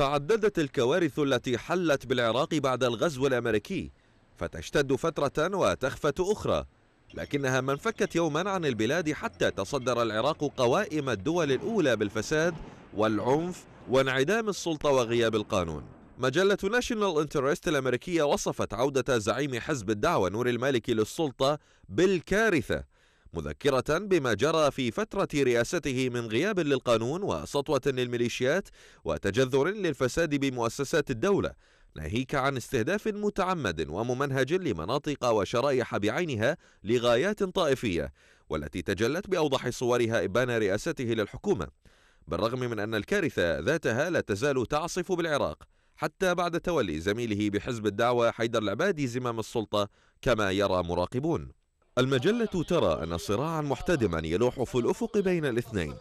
تعددت الكوارث التي حلت بالعراق بعد الغزو الأمريكي فتشتد فترة وتخفت أخرى لكنها ما انفكت يوما عن البلاد حتى تصدر العراق قوائم الدول الأولى بالفساد والعنف وانعدام السلطة وغياب القانون مجلة ناشونال انترست الأمريكية وصفت عودة زعيم حزب الدعوة نور المالكي للسلطة بالكارثة مذكرة بما جرى في فترة رئاسته من غياب للقانون وسطوة للميليشيات وتجذر للفساد بمؤسسات الدولة ناهيك عن استهداف متعمد وممنهج لمناطق وشرائح بعينها لغايات طائفية والتي تجلت بأوضح صورها إبان رئاسته للحكومة بالرغم من أن الكارثة ذاتها لا تزال تعصف بالعراق حتى بعد تولي زميله بحزب الدعوة حيدر العبادي زمام السلطة كما يرى مراقبون المجلة ترى أن صراعا محتدما يلوح في الأفق بين الاثنين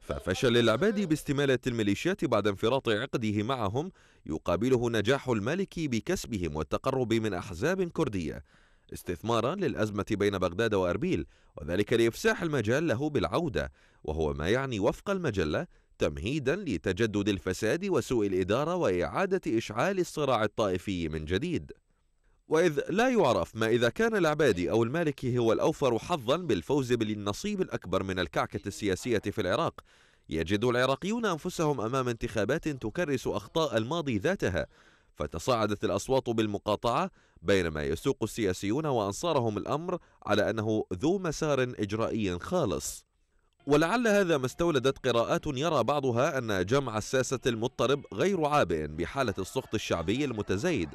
ففشل العبادي باستمالة الميليشيات بعد انفراط عقده معهم يقابله نجاح الملك بكسبهم والتقرب من أحزاب كردية استثمارا للأزمة بين بغداد وأربيل وذلك لإفساح المجال له بالعودة وهو ما يعني وفق المجلة تمهيدا لتجدد الفساد وسوء الإدارة وإعادة إشعال الصراع الطائفي من جديد وإذ لا يعرف ما إذا كان العبادي أو المالكي هو الأوفر حظا بالفوز بالنصيب الأكبر من الكعكة السياسية في العراق يجد العراقيون أنفسهم أمام انتخابات تكرس أخطاء الماضي ذاتها فتصاعدت الأصوات بالمقاطعة بينما يسوق السياسيون وأنصارهم الأمر على أنه ذو مسار إجرائي خالص ولعل هذا ما استولدت قراءات يرى بعضها أن جمع الساسة المضطرب غير عابئ بحالة السخط الشعبي المتزايد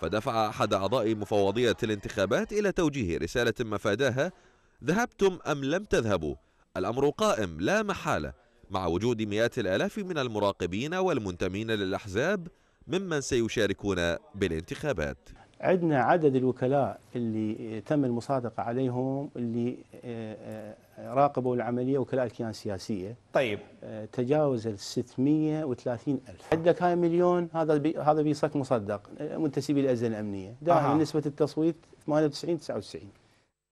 فدفع أحد أعضاء مفوضية الانتخابات إلى توجيه رسالة مفاداها ذهبتم أم لم تذهبوا الأمر قائم لا محالة مع وجود مئات الآلاف من المراقبين والمنتمين للأحزاب ممن سيشاركون بالانتخابات عندنا عدد الوكلاء اللي تم المصادقة عليهم اللي آه، آه، راقبوا العملية وكلاء الكيان السياسية طيب آه، تجاوز ال 630 ألف عندك هاي مليون هذا بي هذا بيصك مصدق آه، منتسبي الأزمة الأمنية دائما آه. نسبة التصويت 98 99